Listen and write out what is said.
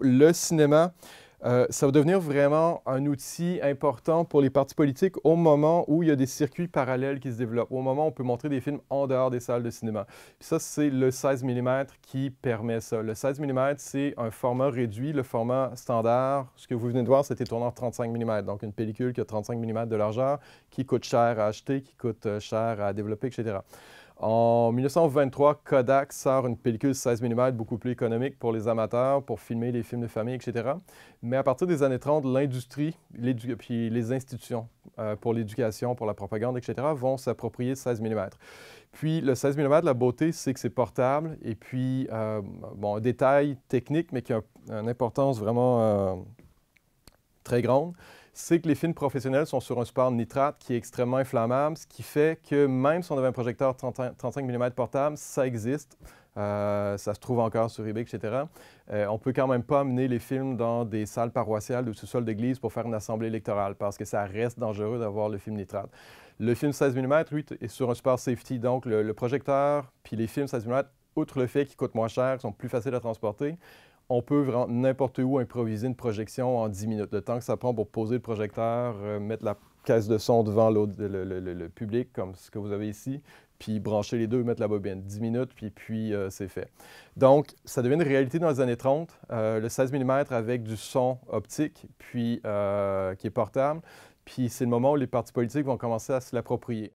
le cinéma, euh, ça va devenir vraiment un outil important pour les partis politiques au moment où il y a des circuits parallèles qui se développent, au moment où on peut montrer des films en dehors des salles de cinéma. ça, c'est le 16 mm qui permet ça. Le 16 mm, c'est un format réduit, le format standard. Ce que vous venez de voir, c'était tourné en 35 mm, donc une pellicule qui a 35 mm de largeur, qui coûte cher à acheter, qui coûte euh, cher à développer, etc. En 1923, Kodak sort une pellicule 16 mm beaucoup plus économique pour les amateurs, pour filmer les films de famille, etc. Mais à partir des années 30, l'industrie, puis les institutions euh, pour l'éducation, pour la propagande, etc., vont s'approprier 16 mm. Puis le 16 mm, la beauté, c'est que c'est portable. Et puis, euh, bon, un détail technique, mais qui a une importance vraiment euh, très grande c'est que les films professionnels sont sur un support nitrate qui est extrêmement inflammable, ce qui fait que même si on avait un projecteur 35 mm portable, ça existe. Euh, ça se trouve encore sur eBay, etc. Euh, on ne peut quand même pas amener les films dans des salles paroissiales ou sous-sol d'église pour faire une assemblée électorale parce que ça reste dangereux d'avoir le film nitrate. Le film 16 mm, lui, est sur un support safety. Donc, le, projecteur puis les films 16 mm, outre le fait qu'ils coûtent moins cher, sont plus faciles à transporter, on peut n'importe où improviser une projection en 10 minutes. Le temps que ça prend pour poser le projecteur, euh, mettre la caisse de son devant le, le, public, comme ce que vous avez ici, puis brancher les deux, mettre la bobine. 10 minutes, puis, puis euh, c'est fait. Donc, ça devient une réalité dans les années 30. Euh, le 16 mm avec du son optique, puis qui est portable. Puis c'est le moment où les partis politiques vont commencer à se l'approprier.